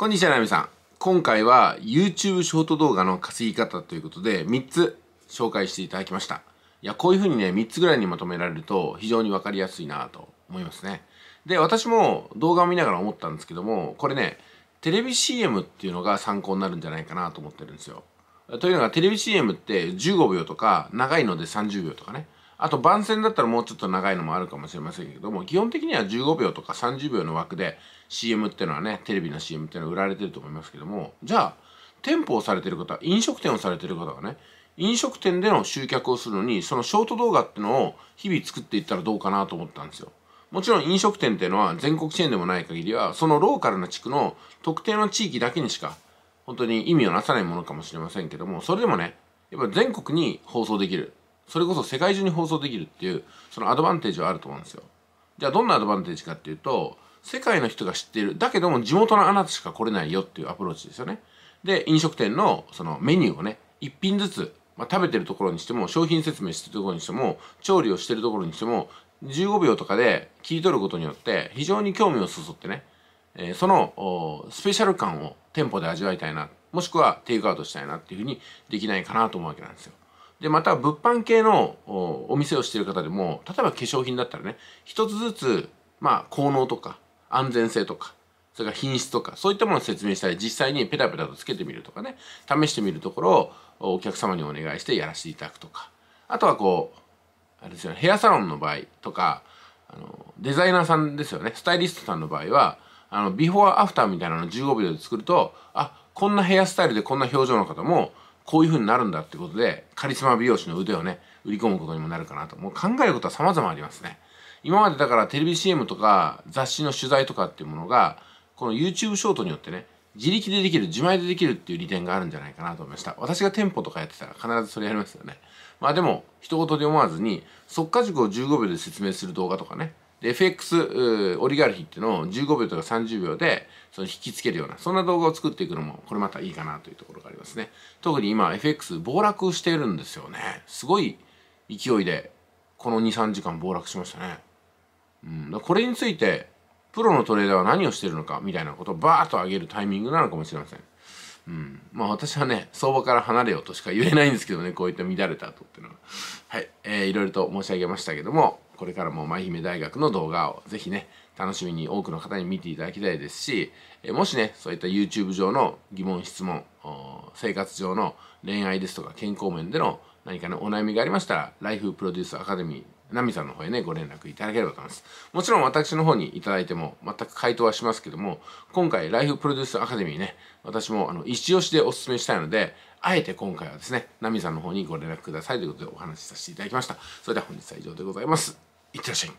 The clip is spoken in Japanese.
こんにちは、なみさん。今回は YouTube ショート動画の稼ぎ方ということで3つ紹介していただきました。いや、こういうふうにね、3つぐらいにまとめられると非常にわかりやすいなと思いますね。で、私も動画を見ながら思ったんですけども、これね、テレビ CM っていうのが参考になるんじゃないかなと思ってるんですよ。というのがテレビ CM って15秒とか長いので30秒とかね。あと番宣だったらもうちょっと長いのもあるかもしれませんけども、基本的には15秒とか30秒の枠で CM っていうのはね、テレビの CM っていうのは売られてると思いますけども、じゃあ、店舗をされてる方、飲食店をされてる方がね、飲食店での集客をするのに、そのショート動画ってのを日々作っていったらどうかなと思ったんですよ。もちろん飲食店っていうのは全国チェーンでもない限りは、そのローカルな地区の特定の地域だけにしか、本当に意味をなさないものかもしれませんけども、それでもね、やっぱ全国に放送できる。それこそ世界中に放送できるっていうそのアドバンテージはあると思うんですよじゃあどんなアドバンテージかっていうと世界の人が知っているだけども地元のあなたしか来れないよっていうアプローチですよねで飲食店のそのメニューをね一品ずつ、まあ、食べてるところにしても商品説明してるところにしても調理をしてるところにしても15秒とかで切り取ることによって非常に興味をそそってね、えー、そのスペシャル感を店舗で味わいたいなもしくはテイクアウトしたいなっていうふうにできないかなと思うわけなんですよ。でまた物販系のお店をしている方でも例えば化粧品だったらね一つずつまあ効能とか安全性とかそれから品質とかそういったものを説明したり実際にペタペタとつけてみるとかね試してみるところをお客様にお願いしてやらせていただくとかあとはこうあれですよねヘアサロンの場合とかあのデザイナーさんですよねスタイリストさんの場合はあのビフォーアフターみたいなのを15秒で作るとあこんなヘアスタイルでこんな表情の方もこういう風になるんだってことで、カリスマ美容師の腕をね、売り込むことにもなるかなと。もう考えることは様々ありますね。今までだからテレビ CM とか雑誌の取材とかっていうものが、この YouTube ショートによってね、自力でできる、自前でできるっていう利点があるんじゃないかなと思いました。私が店舗とかやってたら必ずそれやりますよね。まあでも、一言で思わずに、即価塾を15秒で説明する動画とかね、で、FX オリガルヒっていうのを15秒とか30秒でその引きつけるような、そんな動画を作っていくのも、これまたいいかなというところ。ありますね。特に今 FX 暴落してるんですよね。すごい勢いでこの2、3時間暴落しましたね。うん、これについてプロのトレーダーは何をしてるのかみたいなことをバーッと上げるタイミングなのかもしれません。うん、まあ私はね、相場から離れようとしか言えないんですけどね、こういった乱れた後っていうのは。はい、えー、いろいろと申し上げましたけども、これからも舞姫大学の動画をぜひね、楽しみに多くの方に見ていただきたいですし、えー、もしね、そういった YouTube 上の疑問、質問、生活上の恋愛ですとか健康面での何かね、お悩みがありましたら、ライフプロデュースアカデミー、ナミさんの方へね、ご連絡いただければと思います。もちろん私の方にいただいても全く回答はしますけども、今回、ライフプロデュースアカデミーね、私もあの、一押しでお勧めしたいので、あえて今回はですね、ナミさんの方にご連絡くださいということでお話しさせていただきました。それでは本日は以上でございます。いってらっしゃい。